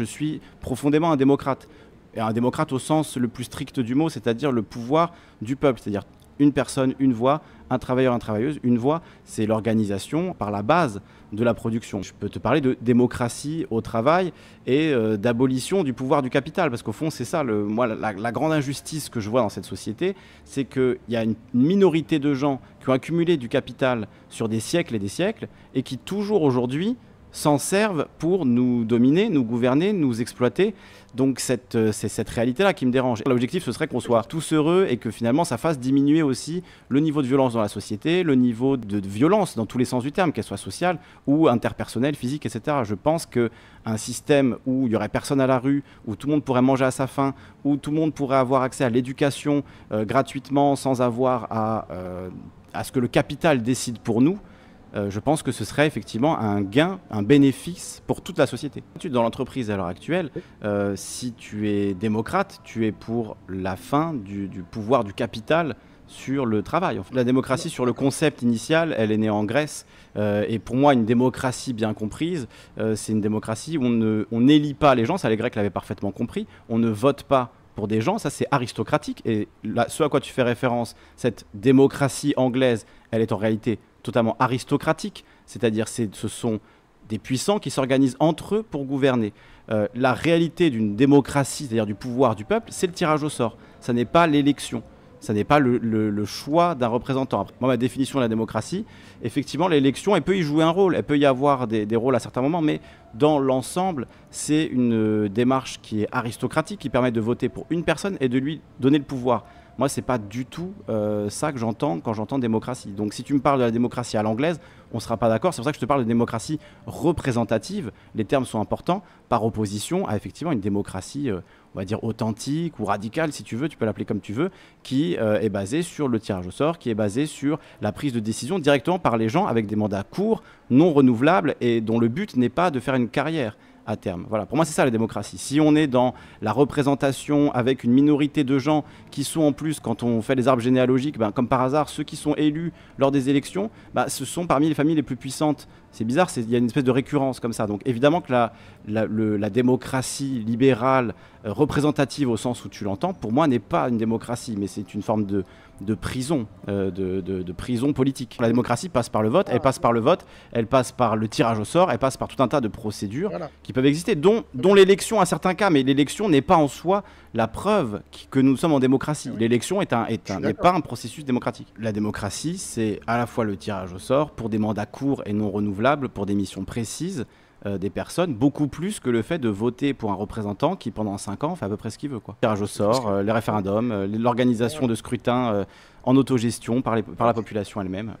je suis profondément un démocrate. Et un démocrate au sens le plus strict du mot, c'est-à-dire le pouvoir du peuple, c'est-à-dire une personne, une voix, un travailleur, une travailleuse, une voix, c'est l'organisation par la base de la production. Je peux te parler de démocratie au travail et euh, d'abolition du pouvoir du capital, parce qu'au fond, c'est ça, moi, la, la, grande injustice que je vois dans cette société, c'est qu'il y a une minorité de gens qui ont accumulé du capital sur des siècles et des siècles, et qui toujours aujourd'hui s'en servent pour nous dominer, nous gouverner, nous exploiter. Donc euh, c'est cette réalité-là qui me dérange. L'objectif, ce serait qu'on soit tous heureux et que finalement, ça fasse diminuer aussi le niveau de violence dans la société, le niveau de violence dans tous les sens du terme, qu'elle soit sociale ou interpersonnelle, physique, etc. Je pense qu'un système où il n'y aurait personne à la rue, où tout le monde pourrait manger à sa faim, où tout le monde pourrait avoir accès à l'éducation euh, gratuitement sans avoir euh, à ce que le capital décide pour nous, euh, je pense que ce serait effectivement un gain, un bénéfice pour toute la société. Dans l'entreprise à l'heure actuelle, euh, si tu es démocrate, tu es pour la fin du, pouvoir du capital sur le travail. La démocratie sur le concept initial, elle est née en Grèce. Euh, et pour moi, une démocratie bien comprise, c'est une démocratie où on, ne, on n'élit pas les gens, ça les Grecs l'avaient parfaitement compris, on ne vote pas pour des gens, ça c'est aristocratique. Et là, ce à quoi tu fais référence, cette démocratie anglaise, elle est en réalité totalement aristocratique, c'est-à-dire ce sont des puissants qui s'organisent entre eux pour gouverner. Euh, la réalité d'une démocratie, c'est-à-dire du pouvoir du peuple, c'est le tirage au sort, ça n'est pas l'élection. Ça n'est pas le, choix d'un représentant. moi, ma définition de la démocratie, effectivement, l'élection, elle peut y jouer un rôle, elle peut y avoir des rôles à certains moments, mais dans l'ensemble, c'est une euh, démarche qui est aristocratique, qui permet de voter pour une personne et de lui donner le pouvoir. Moi, n'est pas du tout euh, ça que j'entends quand j'entends démocratie. Donc, si tu me parles de la démocratie à l'anglaise, on ne sera pas d'accord. C'est pour ça que je te parle de démocratie représentative. Les termes sont importants par opposition à effectivement une démocratie, euh, on va dire authentique ou radicale, si tu veux, tu peux l'appeler comme tu veux, qui euh, est basée sur le tirage au sort, qui est basée sur la prise de décision directement par les gens avec des mandats courts, non renouvelables et dont le but n'est pas de faire une carrière terme. Voilà, pour moi c'est ça la démocratie. Si on est dans la représentation avec une minorité de gens qui sont en plus, quand on fait les arbres généalogiques, ben, comme par hasard, ceux qui sont élus lors des élections, ben, ce sont parmi les familles les plus puissantes. C'est bizarre, il y a une espèce de récurrence comme ça. Donc évidemment que la, la, démocratie libérale euh, représentative au sens où tu l'entends, pour moi n'est pas une démocratie, mais c'est une forme de, de prison, euh, de, de, prison politique. La démocratie passe par le vote, elle ah. passe par le vote, elle passe par le tirage au sort, elle passe par tout un tas de procédures qui peuvent peuvent exister, dont, l'élection à certains cas, mais l'élection n'est pas en soi la preuve que nous sommes en démocratie. L'élection est un, n'est pas un processus démocratique. La démocratie, c'est à la fois le tirage au sort pour des mandats courts et non renouvelables, pour des missions précises euh, des personnes, beaucoup plus que le fait de voter pour un représentant qui, pendant cinq ans, fait à peu près ce qu'il veut. tirage au sort, euh, les référendums, euh, l'organisation de scrutins en autogestion par, par la population elle-même.